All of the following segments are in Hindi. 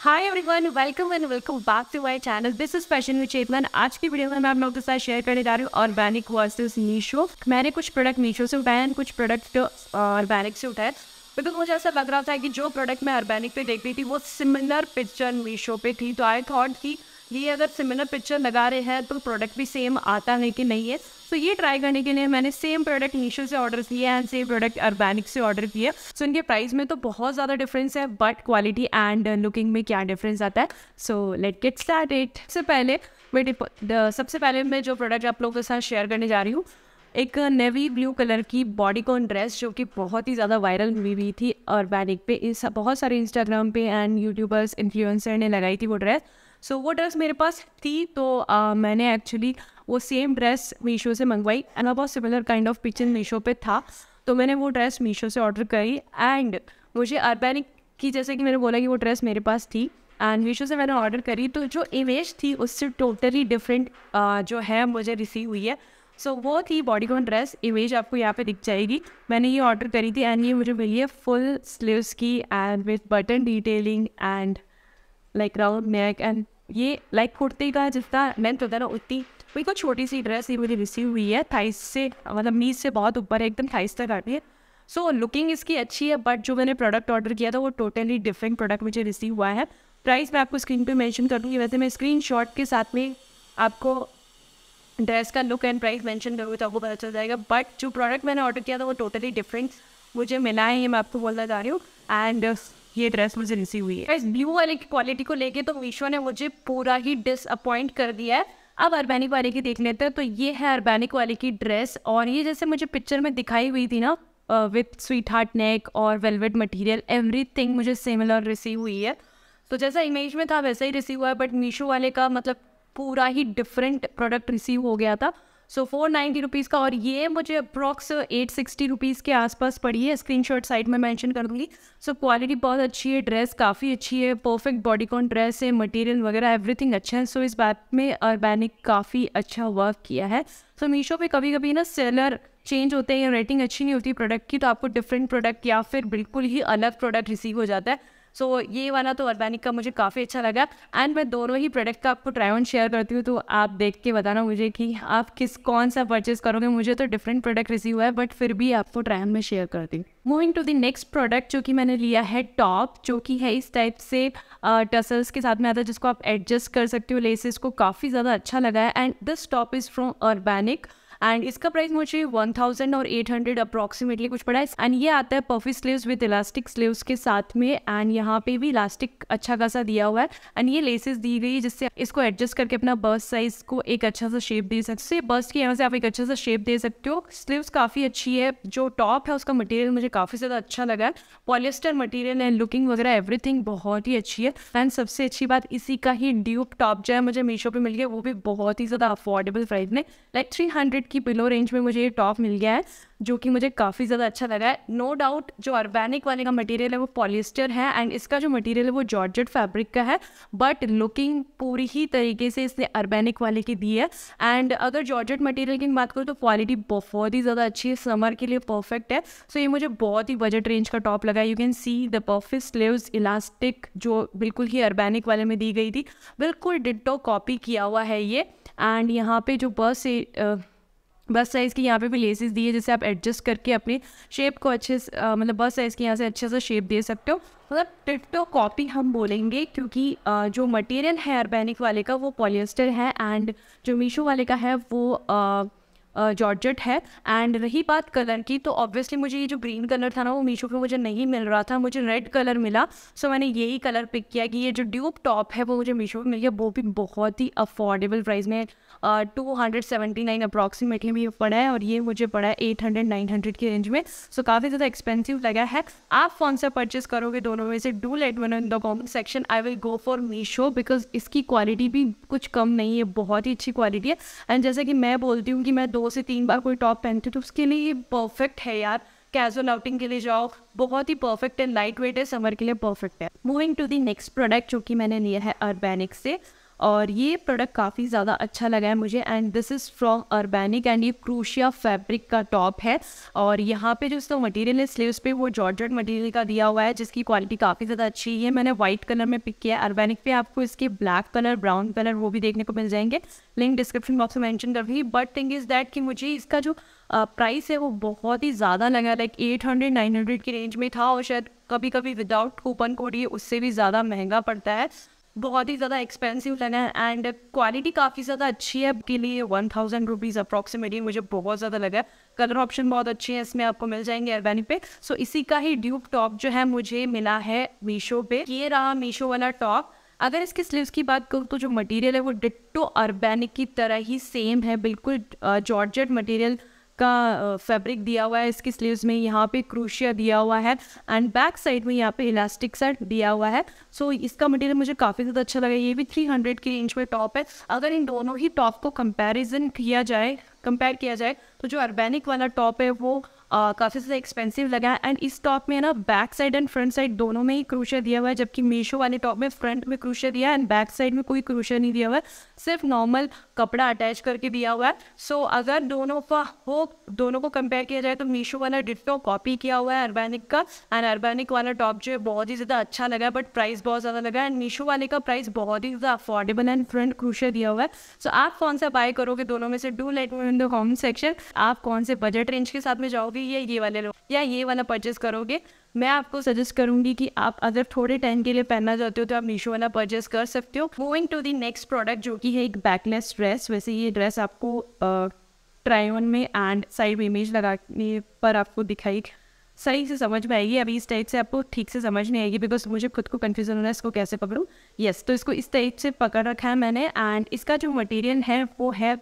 hi everyone welcome and welcome back to my channel this is fashion with Chetan आज की वीडियो में मैं आप लोगों के साथ शेयर करने जा रही हूँ ऑर्गेनिक वर्सेस मीशो मैंने कुछ प्रोडक्ट मीशो से उठाए हैं कुछ प्रोडक्ट ऑर्गेनिक से उठाए बिकॉज मुझे ऐसा लग रहा था कि जो प्रोडक्ट मैं ऑर्गेनिक पे देख रही थी वो सिमिलर पिक्चर मीशो पे थी तो आई थॉट कि ये अगर सिमिलर पिक्चर लगा रहे हैं तो प्रोडक्ट भी सेम आता है कि नहीं है सो ये ट्राई करने के लिए मैंने सेम प्रोडक्ट मीशो से ऑर्डर किया एंड सेम प्रोडक्ट अर्बैनिक से ऑर्डर किया सो इनके प्राइस में तो बहुत ज़्यादा डिफरेंस है बट क्वालिटी एंड लुकिंग में क्या डिफरेंस आता है so let get start it सबसे पहले मेरे सबसे पहले मैं जो प्रोडक्ट आप लोगों के साथ शेयर करने जा रही हूँ एक नेवी ब्लू कलर की बॉडीकॉन ड्रेस जो कि बहुत ही ज़्यादा वायरल हुई हुई थी अर्बैनिक पे इस बहुत सारे इंस्टाग्राम पे एंड यूट्यूबर्स इन्फ्लुएंसर ने लगाई थी वो ड्रेस सो so, वो ड्रेस मेरे पास थी तो आ, uh, मैंने एक्चुअली वो सेम ड्रेस मीशो से मंगवाई एंड बहुत सिमिलर काइंड ऑफ पिचन मीशो पे था तो मैंने वो ड्रेस मीशो से ऑर्डर करी एंड मुझे अर्बैनिक की जैसे कि मैंने बोला कि वो ड्रेस मेरे पास थी एंड मीशो से मैंने ऑर्डर करी तो जो इमेज थी उससे टोटली डिफरेंट जो है मुझे रिसीव हुई है सो वो थी बॉडीकॉन ड्रेस इमेज आपको यहाँ पे दिख जाएगी मैंने ये ऑर्डर करी थी एंड ये मुझे मिली है फुल स्लीव्स की and with button detailing and like round neck and ये लाइक कुर्ती का जितना मैंने तो ना उतनी मेरे को छोटी सी ड्रेस ही मुझे रिसीव हुई है थाइस से मतलब नीज से बहुत ऊपर है एकदम थाइस तक आती है सो so, लुकिंग इसकी अच्छी है बट जो मैंने प्रोडक्ट ऑर्डर किया था वो टोटली डिफरेंट प्रोडक्ट मुझे रिसीव हुआ है प्राइस मैं आपको स्क्रीन पे मेंशन कर दूँगी वैसे मैं स्क्रीन शॉट के साथ में आपको ड्रेस का लुक एंड प्राइस मेंशन करूँगी तो आपको पता चल जाएगा बट जो प्रोडक्ट मैंने ऑर्डर किया था वो टोटली डिफरेंट मुझे मिला है ये मैं आपको बोलना चाह रही हूँ एंड ये ड्रेस मुझे रिसीव हुई है ब्लू वाले की क्वालिटी को लेके तो मीशो ने मुझे पूरा ही डिसअपॉइंट कर दिया है अब अर्बैनिक वाले की देख लेते हैं तो ये है अर्बैनिक वाले की ड्रेस और ये जैसे मुझे पिक्चर में दिखाई हुई थी ना विथ स्वीट हार्ट नेक और वेलवेट एवरी थिंग मुझे सिमिलर रिसीव हुई है तो जैसा इमेज में था वैसा ही रिसीव हुआ है बट मीशो वाले का मतलब पूरा ही डिफरेंट प्रोडक्ट रिसीव हो गया था सो फोर नाइन्टी रुपीज़ का और ये मुझे अप्रॉक्स एट सिक्सटी रुपीज़ के आसपास पड़ी है स्क्रीन शॉट साइड में मैंशन कर दूँगी सो क्वालिटी बहुत अच्छी है ड्रेस काफ़ी अच्छी है परफेक्ट बॉडीकॉन ड्रेस है मटेरियल वगैरह एवरीथिंग अच्छा है सो so, इस बात में अर्बैनिक काफ़ी अच्छा वर्क किया है सो so, मीशो पे कभी कभी ना सेलर चेंज होते हैं या रेटिंग अच्छी नहीं होती प्रोडक्ट की तो आपको डिफरेंट प्रोडक्ट या फिर बिल्कुल ही अलग प्रोडक्ट रिसीव हो जाता है सो so, ये वाला तो ऑर्गेनिक का मुझे काफ़ी अच्छा लगा एंड मैं दोनों ही प्रोडक्ट का आपको ट्राई ऑन शेयर करती हूँ तो आप देख के बताना मुझे कि आप किस कौन सा परचेज करोगे मुझे तो डिफरेंट प्रोडक्ट रिसीव हुआ है बट फिर भी आपको ट्राई ऑन में शेयर करती हूँ moving to the next product जो कि मैंने लिया है टॉप जो कि है इस टाइप से टसल्स uh, के साथ में आता है जिसको आप एडजस्ट कर सकते हो लेसेस को काफ़ी ज़्यादा अच्छा लगा है and this top is from organic and इसका प्राइस मुझे वन थाउजेंड और एट हंड्रेड अप्रोक्सीमेटली कुछ पड़ा है एंड ये आता है puffy sleeves with elastic sleeves के साथ में एंड यहाँ पे भी इलास्टिक अच्छा खासा दिया हुआ है एंड ये लेसेस दी गई जिससे इसको एडजस्ट करके अपना बर्स साइज को एक अच्छा सा शेप दे सकते हो बर्स के यहाँ से आप एक अच्छा सा शेप दे सकते हो स्लीव्स काफ़ी अच्छी है जो टॉप है उसका मटेरियल मुझे काफ़ी ज़्यादा अच्छा लगा है पॉलिस्टर मटेरियल एंड लुकिंग वगैरह एवरीथिंग बहुत ही अच्छी है एंड सबसे अच्छी बात इसी का ही ड्यूब टॉप जो है मुझे मीशो पे मिल गया वो भी बहुत ही ज़्यादा अफोर्डेबल प्राइस में लाइक थ्री हंड्रेड की बिलो रेंज में मुझे ये टॉप मिल गया है जो कि मुझे काफ़ी ज़्यादा अच्छा लगा है नो no डाउट जो अर्बेनिक वाले का मटेरियल है वो पॉलिस्टर है एंड इसका जो मटेरियल है वो जॉर्जेट फैब्रिक का है बट लुकिंग पूरी ही तरीके से इसने अर्बैनिक वाले की दी है एंड अगर जॉर्जेट मटेरियल की बात करूँ तो क्वालिटी बहुत ही ज़्यादा अच्छी है समर के लिए परफेक्ट है सो so ये मुझे बहुत ही बजट रेंज का टॉप लगा you can see the perfect sleeves elastic जो बिल्कुल ही अर्बेनिक वाले में दी गई थी बिल्कुल डिटो कॉपी किया हुआ है ये एंड यहाँ पे जो बस बस साइज़ की यहाँ पे भी लेसेस दी है आप एडजस्ट करके अपने शेप को अच्छे से मतलब बस साइज़ की यहाँ से अच्छे से शेप दे सकते हो मतलब टिटो कॉपी हम बोलेंगे क्योंकि आ, जो मटेरियल है अर्बेनिक वाले का वो पॉलिएस्टर है एंड जो मीशो वाले का है वो आ, जॉर्जेट है एंड रही बात कलर की तो ऑब्वियसली मुझे ये जो ग्रीन कलर था ना वो मीशो पे मुझे नहीं मिल रहा था मुझे रेड कलर मिला सो so मैंने यही कलर पिक किया कि ये जो ड्यूब टॉप है वो मुझे मीशो पे मिल गया वो भी बहुत ही अफोर्डेबल प्राइस में two hundred seventy nine approximately भी पड़ा है और ये मुझे पड़ा है एट हंड्रेड नाइन हंड्रेड की रेंज में सो so, काफ़ी ज़्यादा एक्सपेंसिव लगा है आप कौन सा परचेस करोगे दोनों में से do let one in the comment section I will go for Meesho because इसकी क्वालिटी भी कुछ कम नहीं है बहुत ही अच्छी क्वालिटी है एंड जैसे कि मैं बोलती हूँ कि मैं दो से तीन बार कोई टॉप पहनते तो उसके लिए ये परफेक्ट है यार कैजुअल आउटिंग के लिए जाओ बहुत ही परफेक्ट है लाइट वेट है समर के लिए परफेक्ट है moving to the next product जो कि मैंने लिया है अर्बेनिक से और ये प्रोडक्ट काफ़ी ज़्यादा अच्छा लगा है मुझे and this is from Urbanic and ये क्रूशिया फैब्रिक का टॉप है और यहाँ पे जो इसका मटेरियल है स्लीव्स पे वो जॉर्जेट मटेरियल का दिया हुआ है जिसकी क्वालिटी काफ़ी ज़्यादा अच्छी है मैंने व्हाइट कलर में पिक किया है अर्बैनिक पे आपको इसके ब्लैक कलर ब्राउन कलर वो भी देखने को मिल जाएंगे लिंक डिस्क्रिप्शन बॉक्स में मैंशन कर रही बट थिंग इज़ दैट कि मुझे इसका जो प्राइस uh, है वो बहुत ही ज़्यादा लगा like eight hundred nine hundred की रेंज में था और शायद कभी कभी विदाउट कूपन कोड ये उससे भी ज़्यादा महंगा पड़ता है बहुत ही ज़्यादा एक्सपेंसिव लेना है एंड क्वालिटी काफ़ी ज़्यादा अच्छी है के लिए वन थाउजेंड रुपीज़ अप्रॉक्सीमेटली मुझे बहुत ज़्यादा लगा कलर ऑप्शन बहुत अच्छे हैं इसमें आपको मिल जाएंगे अरबानी पे सो so, इसी का ही ड्यूब टॉप जो है मुझे मिला है मीशो पे ये रहा मीशो वाला टॉप अगर इसके स्लीव्स की बात करूँ तो जो मटेरियल है वो डिट्टो अर्बेनिक की तरह ही सेम है बिल्कुल जॉर्जेट मटेरियल का फैब्रिक दिया हुआ है इसके स्लीव्स में यहाँ पे क्रूशिया दिया हुआ है एंड बैक साइड में यहाँ पे इलास्टिक सेट दिया हुआ है सो so, इसका मटेरियल मुझे काफ़ी ज़्यादा अच्छा लगा ये भी थ्री हंड्रेड के इंच में टॉप है अगर इन दोनों ही टॉप को कंपेरिजन किया जाए कंपेयर किया जाए तो जो अर्बेनिक वाला टॉप है वो काफ़ी ज़्यादा एक्सपेंसिव लगा है एंड इस टॉप में ना back side and front side दोनों में ही क्रूशिया दिया हुआ है जबकि मीशो वाले टॉप में फ्रंट में क्रूशिया दिया है एंड बैक साइड में कोई क्रूशिया नहीं दिया हुआ है सिर्फ नॉर्मल कपड़ा अटैच करके दिया हुआ है सो so, अगर दोनों का हो दोनों को कंपेयर किया जाए तो मीशो वाला डिटो कॉपी किया हुआ है अर्बैनिक का एंड अर्बैनिक वाला टॉप जो है बहुत ही ज़्यादा अच्छा लगा बट प्राइस बहुत ज़्यादा लगा एंड मीशो वाले का प्राइस बहुत ही ज़्यादा अफोर्डेबल एंड फ्रंट क्रूशे दिया हुआ है सो so, आप कौन सा बाय करोगे दोनों में से do let me in the comment section आप कौन से बजट रेंज के साथ में जाओगे या ये वाले लोग या ये वाला परचेज करोगे मैं आपको सजेस्ट करूंगी कि आप अगर थोड़े टाइम के लिए पहनना चाहते हो तो आप मीशो वाला परचेस कर सकते हो moving to the next product जो कि है एक बैकलेस ड्रेस वैसे ये ड्रेस आपको ट्राई ऑन में एंड साइड इमेज लगाने पर आपको दिखाई सही से समझ में आएगी अभी इस टाइप से आपको ठीक से समझ नहीं आएगी बिकॉज मुझे खुद को कन्फ्यूजन हो रहा है इसको कैसे पकड़ूँ यस yes, तो इसको इस टाइप से पकड़ रखा है मैंने एंड इसका जो मटेरियल है वो है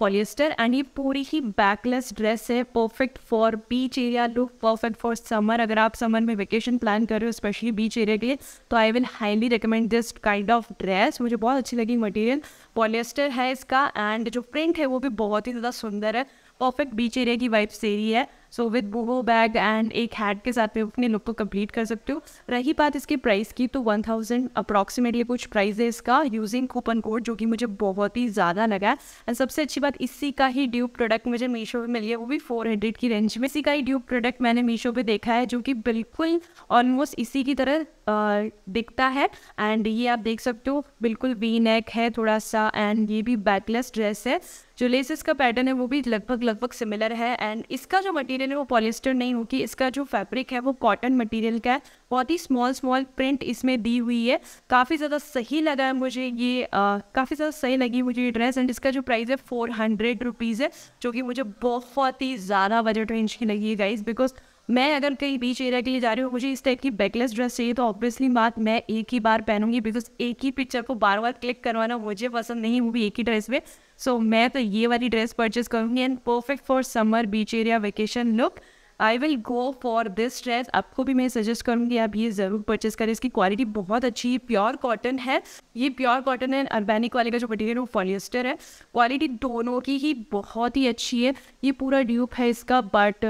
पॉलिएस्टर एंड ये पूरी ही बैकलेस ड्रेस है perfect for beach area look perfect for summer अगर आप समर में वेकेशन प्लान कर रहे हो स्पेशली बीच एरिया के लिए तो I will highly recommend this kind of dress मुझे बहुत अच्छी लगी मटेरियल पॉलिएस्टर है इसका एंड जो प्रिंट है वो भी बहुत ही ज़्यादा सुंदर है परफेक्ट बीच एरिया की वाइब से ही है so with boho bag and एक हैड के साथ में अपने लुक को कंप्लीट कर सकते हो रही बात इसकी प्राइस की तो वन थाउजेंड अप्रॉक्सीमेटली कुछ प्राइस है इसका यूजिंग कूपन कोड जो कि मुझे बहुत ही ज़्यादा लगा एंड सबसे अच्छी बात इसी का ही ड्यूब प्रोडक्ट मुझे मीशो में मिली है वो भी फोर हंड्रेड की रेंज में इसी का ही ड्यूब प्रोडक्ट मैंने मीशो पर देखा है जो कि बिल्कुल ऑलमोस्ट इसी की तरह दिखता है एंड ये आप देख सकते हो बिल्कुल वी नेक है थोड़ा सा एंड ये भी बैकलेस ड्रेस है जो लेसेस का पैटर्न है वो भी लगभग लगभग सिमिलर है एंड इसका जो मटीरियल मटेरियल है वो पॉलिस्टर नहीं होगी इसका जो फैब्रिक है वो कॉटन मटेरियल का है बहुत ही स्मॉल स्मॉल प्रिंट इसमें दी हुई है काफ़ी ज़्यादा सही लगा है मुझे ये काफ़ी ज़्यादा सही लगी मुझे ये ड्रेस एंड इसका जो प्राइस है फोर हंड्रेड रुपीज़ है जो कि मुझे बहुत ही ज़्यादा बजट रेंज की लगी है गाइज बिकॉज मैं अगर कहीं बीच एरिया के लिए जा रही हूँ मुझे इस टाइप की बैकलेस ड्रेस चाहिए तो ऑब्वियसली बात मैं एक ही बार पहनूंगी बिकॉज एक ही पिक्चर को बार बार क्लिक करवाना मुझे पसंद नहीं वो भी एक ही ड्रेस में सो so, मैं तो ये वाली ड्रेस परचेज करूँगी and perfect for summer beach area vacation look I will go for this dress आपको भी मैं सजेस्ट करूँगी आप ये ज़रूर परचेस करें इसकी क्वालिटी बहुत अच्छी है प्योर कॉटन है ये प्योर कॉटन है अर्बेनिक वाले का जो मटीरियल वो पॉलिस्टर है क्वालिटी दोनों की ही बहुत ही अच्छी है ये पूरा ड्यूप है इसका but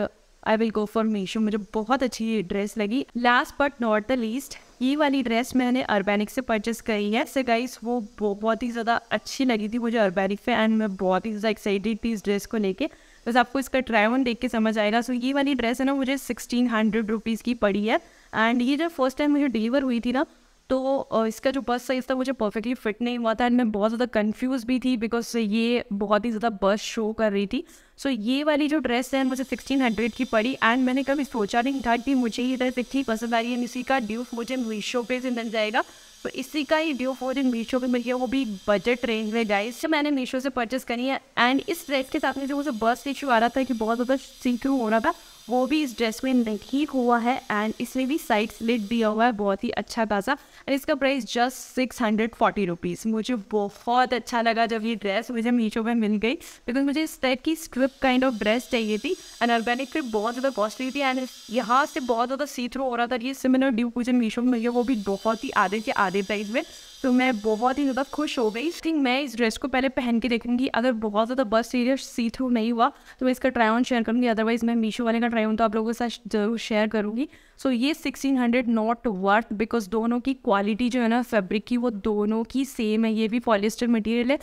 I will go for Meesho मुझे बहुत अच्छी ये ड्रेस लगी last but not the least ये वाली ड्रेस मैंने अर्बेनिक से परचेस करी है सो गाइस वो बहुत ही ज़्यादा अच्छी लगी थी मुझे अर्बेनिक पे एंड मैं बहुत ही ज़्यादा एक्साइटेड थी इस ड्रेस को लेके बस आपको इसका ट्राई ऑन देख के समझ आएगा सो so, ये वाली ड्रेस है ना मुझे सिक्सटीन हंड्रेड रुपीज़ की पड़ी है एंड ये जब फर्स्ट टाइम मुझे डिलीवर हुई थी ना तो इसका जो बस साइज़ था मुझे परफेक्टली फिट नहीं हुआ था एंड मैं बहुत ज़्यादा कन्फ्यूज़ भी थी बिकॉज ये बहुत ही ज़्यादा बस शो कर रही थी सो so, ये वाली जो ड्रेस है मुझे सिक्सटीन हंड्रेड की पड़ी एंड मैंने कभी सोचा नहीं था कि मुझे ये ड्रेस इतनी पसंद आ रही है इसी का ड्यूफ मुझे मीशो पे से मिल जाएगा तो इसी का ही ड्यूफ इन मीशो पे मिल गया वो भी बजट रेंज में गाइस तो मैंने मीशो से परचेस करी है एंड इस ड्रेस के साथ में जो मुझे बस इशू आ रहा था कि बहुत ज़्यादा सीखू हो रहा था वो भी इस ड्रेस में ठीक हुआ है एंड इसमें भी साइड स्लिट दिया हुआ है बहुत ही अच्छा खासा एंड इसका price just six hundred forty rupees मुझे बहुत अच्छा लगा जब ये ड्रेस मुझे मीशो में मिल गई बिकॉज मुझे इस टाइप की स्क्रिप काइंड ऑफ ड्रेस चाहिए थी एंड अर्बेनिक पे बहुत ज़्यादा कॉस्टली थी एंड यहाँ से बहुत ज़्यादा सी थ्रो हो रहा था ये सिमिलर ड्यू मुझे मीशो में मिल गया वो भी बहुत ही आधे के आधे प्राइस में तो मैं बहुत ही ज़्यादा खुश हो गई थिंक मैं इस ड्रेस को पहले पहन के देखूंगी अगर बहुत ज़्यादा बस सीरियस सी थ्रू नहीं हुआ तो मैं इसका ट्राई ऑन शेयर करूँगी अदरवाइज़ मैं मीशो वाले का ट्राई ऑन तो आप लोगों के साथ जरूर शेयर करूँगी सो so, ये sixteen hundred not worth because दोनों की क्वालिटी जो है ना फेब्रिक की वो दोनों की सेम है ये भी पॉलिस्टर मटेरियल है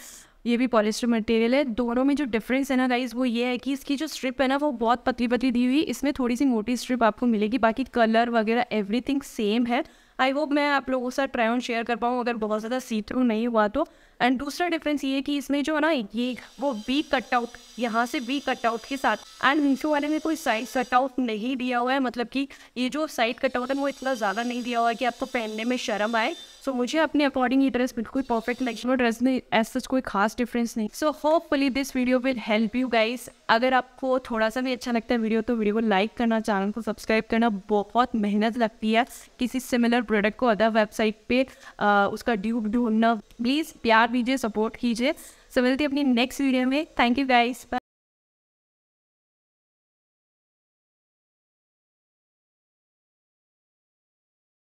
ये भी पॉलिस्टर मटेरियल है दोनों में जो डिफरेंस है ना गाइज वो ये है कि इसकी जो स्ट्रिप है ना वो बहुत पतली पतली दी हुई इसमें थोड़ी सी मोटी स्ट्रिप आपको मिलेगी बाकी कलर वगैरह एवरीथिंग सेम है आई होप मैं आप लोगों के साथ ट्राई ऑन शेयर कर पाऊँ अगर बहुत ज़्यादा सी थ्रू नहीं हुआ तो एंड दूसरा डिफरेंस ये कि इसमें जो है ना ये वो बी आउट यहाँ से बी कटआउट के साथ एंड मीशो वाले में कोई साइड कटआउट नहीं दिया हुआ है मतलब कि ये जो साइड कटआउट है वो इतना ज़्यादा नहीं दिया हुआ है कि आपको पहनने में शर्म आए सो so, मुझे अपने अकॉर्डिंग ये ड्रेस बिल्कुल परफेक्ट लगी वो ड्रेस में एज सच कोई खास डिफरेंस नहीं so hopefully this video will help you guys अगर आपको थोड़ा सा भी अच्छा लगता है वीडियो तो वीडियो को लाइक करना चैनल को सब्सक्राइब करना बहुत मेहनत लगती है किसी सिमिलर प्रोडक्ट को अदर वेबसाइट पे आ, उसका ड्यू ढूंढना प्लीज़ प्यार दीजिए सपोर्ट कीजिए सो मिलती अपनी नेक्स्ट वीडियो में थैंक यू गाइस